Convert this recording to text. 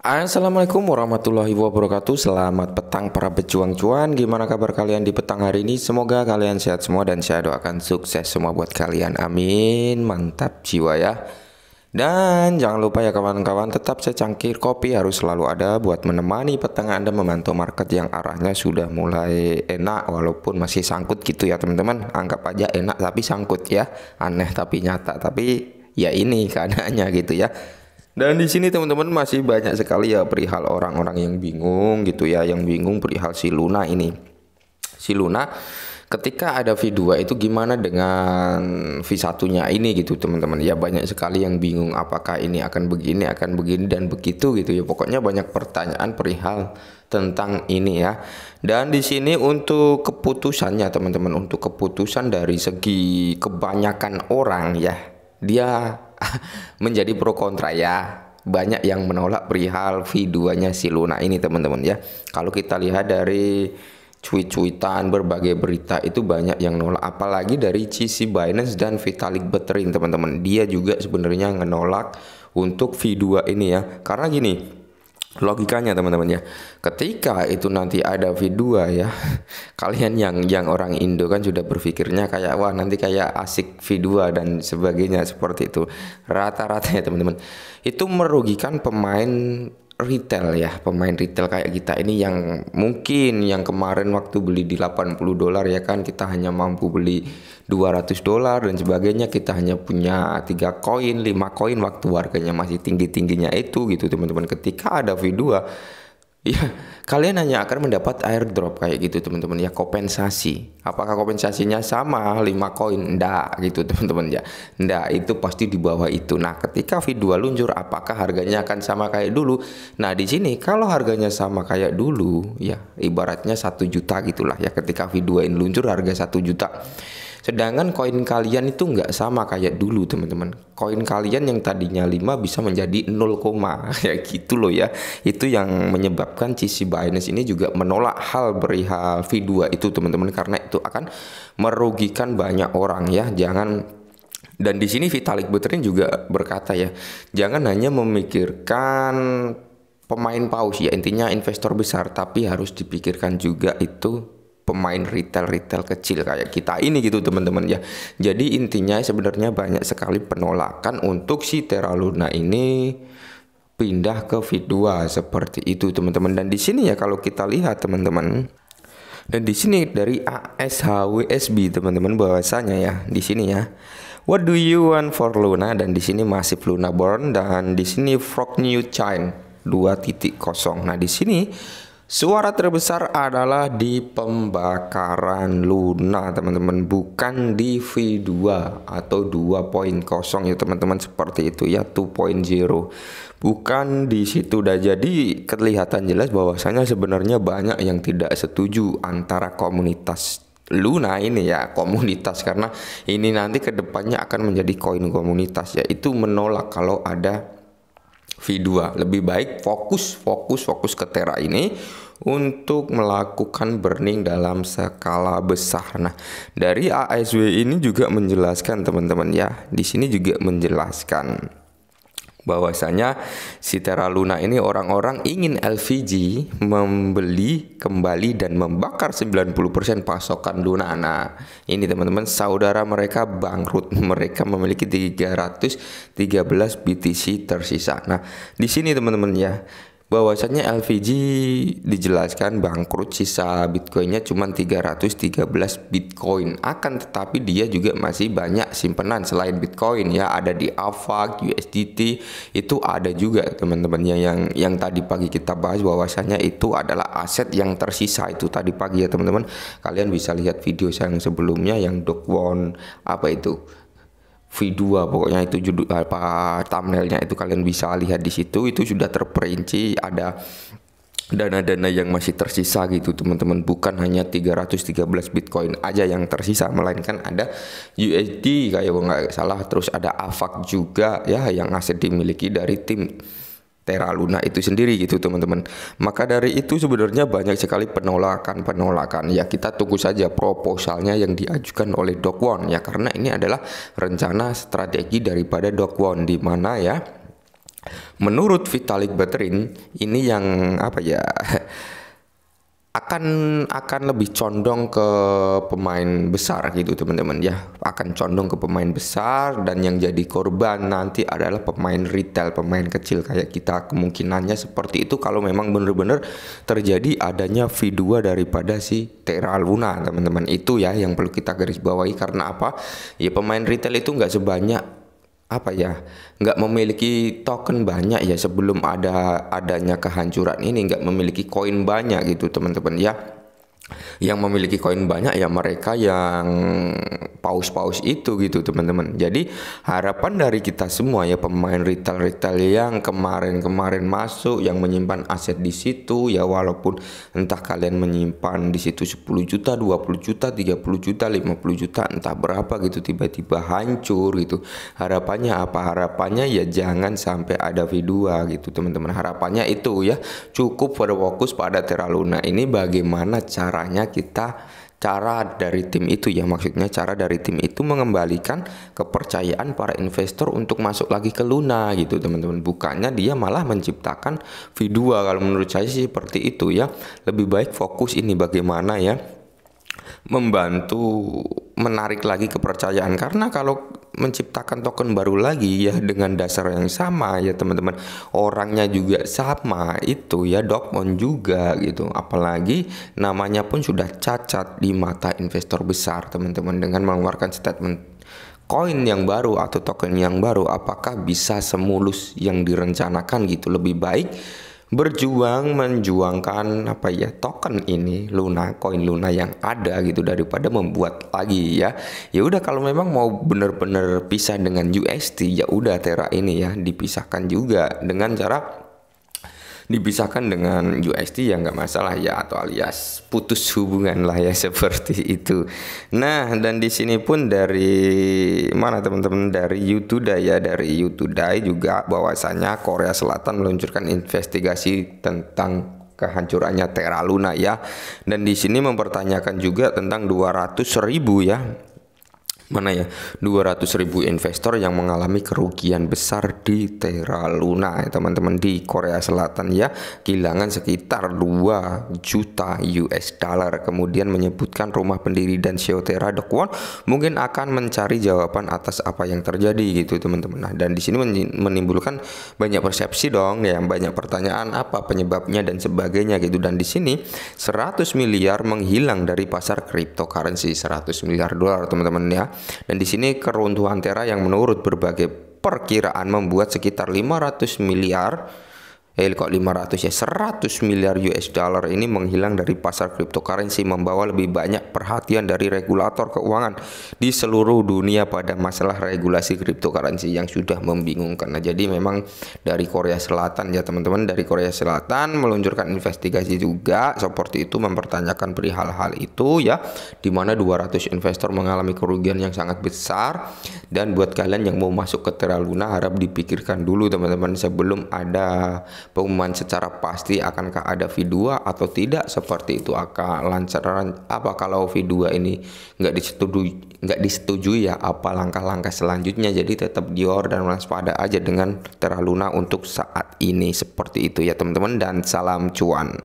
Assalamualaikum warahmatullahi wabarakatuh Selamat petang para pejuang cuan Gimana kabar kalian di petang hari ini Semoga kalian sehat semua dan saya doakan sukses semua buat kalian Amin Mantap jiwa ya Dan jangan lupa ya kawan-kawan Tetap secangkir kopi harus selalu ada Buat menemani petang anda memantau market Yang arahnya sudah mulai enak Walaupun masih sangkut gitu ya teman-teman Anggap aja enak tapi sangkut ya Aneh tapi nyata Tapi ya ini keadaannya gitu ya dan di sini teman-teman masih banyak sekali ya perihal orang-orang yang bingung gitu ya, yang bingung perihal si Luna ini. Si Luna ketika ada V2 itu gimana dengan V1-nya ini gitu teman-teman. Ya banyak sekali yang bingung apakah ini akan begini, akan begini dan begitu gitu ya. Pokoknya banyak pertanyaan perihal tentang ini ya. Dan di sini untuk keputusannya teman-teman, untuk keputusan dari segi kebanyakan orang ya, dia menjadi pro kontra ya banyak yang menolak perihal v2 nya si Luna ini teman-teman ya kalau kita lihat dari cuit-cuitan berbagai berita itu banyak yang nolak apalagi dari CC Binance dan Vitalik Buterin teman-teman dia juga sebenarnya menolak untuk V2 ini ya karena gini logikanya teman-teman ya ketika itu nanti ada V2 ya kalian yang yang orang Indo kan sudah berpikirnya kayak wah nanti kayak asik V2 dan sebagainya seperti itu rata-rata ya teman-teman itu merugikan pemain retail ya pemain retail kayak kita ini yang mungkin yang kemarin waktu beli di 80 dolar ya kan kita hanya mampu beli 200 dolar dan sebagainya kita hanya punya tiga koin lima koin waktu harganya masih tinggi-tingginya itu gitu teman-teman ketika ada V2 ya kalian hanya akan mendapat airdrop kayak gitu teman-teman ya kompensasi apakah kompensasinya sama 5 koin ndak gitu teman-teman ya ndak itu pasti di bawah itu nah ketika V2 luncur apakah harganya akan sama kayak dulu nah di sini kalau harganya sama kayak dulu ya ibaratnya satu juta gitulah ya ketika V2 ini luncur harga satu juta Sedangkan koin kalian itu nggak sama kayak dulu teman-teman. Koin kalian yang tadinya 5 bisa menjadi 0, ya gitu loh ya. Itu yang menyebabkan CC Binance ini juga menolak hal berihal V2 itu teman-teman karena itu akan merugikan banyak orang ya. Jangan dan di sini Vitalik Buterin juga berkata ya, jangan hanya memikirkan pemain paus ya intinya investor besar tapi harus dipikirkan juga itu pemain retail-retail kecil kayak kita ini gitu teman-teman ya. Jadi intinya sebenarnya banyak sekali penolakan untuk si Terra Luna ini pindah ke V2 seperti itu teman-teman dan di sini ya kalau kita lihat teman-teman dan di sini dari ASHWSB teman-teman bahwasanya ya di sini ya What do you want for Luna dan di sini masih Luna Born dan di sini Frog New Chain 2.0. Nah, di sini Suara terbesar adalah di pembakaran Luna, teman-teman, bukan di V2 atau 2.0 ya, teman-teman, seperti itu ya, 2.0. Bukan di situ dah. Jadi kelihatan jelas bahwasanya sebenarnya banyak yang tidak setuju antara komunitas Luna ini ya komunitas karena ini nanti kedepannya akan menjadi koin komunitas yaitu menolak kalau ada V2. Lebih baik fokus fokus fokus ke Tera ini untuk melakukan burning dalam skala besar. Nah, dari ASW ini juga menjelaskan teman-teman ya. Di sini juga menjelaskan bahwasanya si Terra Luna ini orang-orang ingin LVG membeli kembali dan membakar 90% pasokan Luna. Nah, ini teman-teman saudara mereka bangkrut. Mereka memiliki 313 BTC tersisa. Nah, di sini teman-teman ya, bahwasannya LVG dijelaskan bangkrut sisa Bitcoinnya cuma 313 Bitcoin akan tetapi dia juga masih banyak simpenan selain Bitcoin ya ada di AVAX, USDT itu ada juga teman ya, yang yang tadi pagi kita bahas bahwasannya itu adalah aset yang tersisa itu tadi pagi ya teman-teman kalian bisa lihat video saya yang sebelumnya yang dokwon apa itu V2 pokoknya itu judul eh, apa thumbnailnya itu kalian bisa lihat di situ itu sudah terperinci ada dana-dana yang masih tersisa gitu teman-teman bukan hanya 313 Bitcoin aja yang tersisa melainkan ada USD kayak nggak salah terus ada AVAX juga ya yang aset dimiliki dari tim Terra Luna itu sendiri gitu teman-teman. Maka dari itu sebenarnya banyak sekali penolakan-penolakan. Ya kita tunggu saja proposalnya yang diajukan oleh Doc Won ya karena ini adalah rencana strategi daripada Doc Won di mana ya menurut Vitalik Buterin ini yang apa ya akan akan lebih condong ke pemain besar gitu teman-teman ya akan condong ke pemain besar dan yang jadi korban nanti adalah pemain retail pemain kecil kayak kita kemungkinannya seperti itu kalau memang benar-benar terjadi adanya V2 daripada si Terra Luna teman-teman itu ya yang perlu kita garis bawahi karena apa ya pemain retail itu nggak sebanyak apa ya nggak memiliki token banyak ya sebelum ada adanya kehancuran ini nggak memiliki koin banyak gitu teman-teman ya yang memiliki koin banyak ya mereka yang paus-paus itu gitu teman-teman. Jadi harapan dari kita semua ya pemain retail-retail yang kemarin-kemarin masuk yang menyimpan aset di situ ya walaupun entah kalian menyimpan di situ 10 juta, 20 juta, 30 juta, 50 juta entah berapa gitu tiba-tiba hancur gitu. Harapannya apa? Harapannya ya jangan sampai ada V2 gitu teman-teman. Harapannya itu ya cukup berfokus pada Terra Luna ini bagaimana cara caranya kita cara dari tim itu ya maksudnya cara dari tim itu mengembalikan kepercayaan para investor untuk masuk lagi ke Luna gitu teman-teman bukannya dia malah menciptakan V2 kalau menurut saya sih seperti itu ya lebih baik fokus ini bagaimana ya membantu menarik lagi kepercayaan karena kalau menciptakan token baru lagi ya dengan dasar yang sama ya teman-teman orangnya juga sama itu ya dokmon juga gitu apalagi namanya pun sudah cacat di mata investor besar teman-teman dengan mengeluarkan statement koin yang baru atau token yang baru apakah bisa semulus yang direncanakan gitu lebih baik berjuang menjuangkan apa ya token ini Luna koin Luna yang ada gitu daripada membuat lagi ya ya udah kalau memang mau bener-bener pisah dengan UST ya udah Terra ini ya dipisahkan juga dengan cara dipisahkan dengan USD ya nggak masalah ya atau alias putus hubungan lah ya seperti itu. Nah dan di sini pun dari mana teman-teman dari YouTube ya dari YouTube juga bahwasanya Korea Selatan meluncurkan investigasi tentang kehancurannya Terra Luna ya. Dan di sini mempertanyakan juga tentang ratus ribu ya mana ya 200 ribu investor yang mengalami kerugian besar di Terra Luna ya teman-teman di Korea Selatan ya kehilangan sekitar 2 juta US dollar kemudian menyebutkan rumah pendiri dan CEO Terra Dokwon mungkin akan mencari jawaban atas apa yang terjadi gitu teman-teman nah dan di sini menimbulkan banyak persepsi dong ya banyak pertanyaan apa penyebabnya dan sebagainya gitu dan di sini 100 miliar menghilang dari pasar cryptocurrency 100 miliar dolar teman-teman ya dan di sini keruntuhan Terra yang menurut berbagai perkiraan membuat sekitar 500 miliar eh kok 500 ya 100 miliar US dollar ini menghilang dari pasar cryptocurrency membawa lebih banyak perhatian dari regulator keuangan di seluruh dunia pada masalah regulasi cryptocurrency yang sudah membingungkan. Nah, jadi memang dari Korea Selatan ya teman-teman dari Korea Selatan meluncurkan investigasi juga seperti itu mempertanyakan perihal hal itu ya di mana 200 investor mengalami kerugian yang sangat besar dan buat kalian yang mau masuk ke Terra Luna harap dipikirkan dulu teman-teman sebelum ada pengumuman secara pasti akankah ada V2 atau tidak seperti itu akan lancar apa kalau V2 ini nggak disetujui nggak disetujui ya apa langkah-langkah selanjutnya jadi tetap dior dan waspada aja dengan Terra Luna untuk saat ini seperti itu ya teman-teman dan salam cuan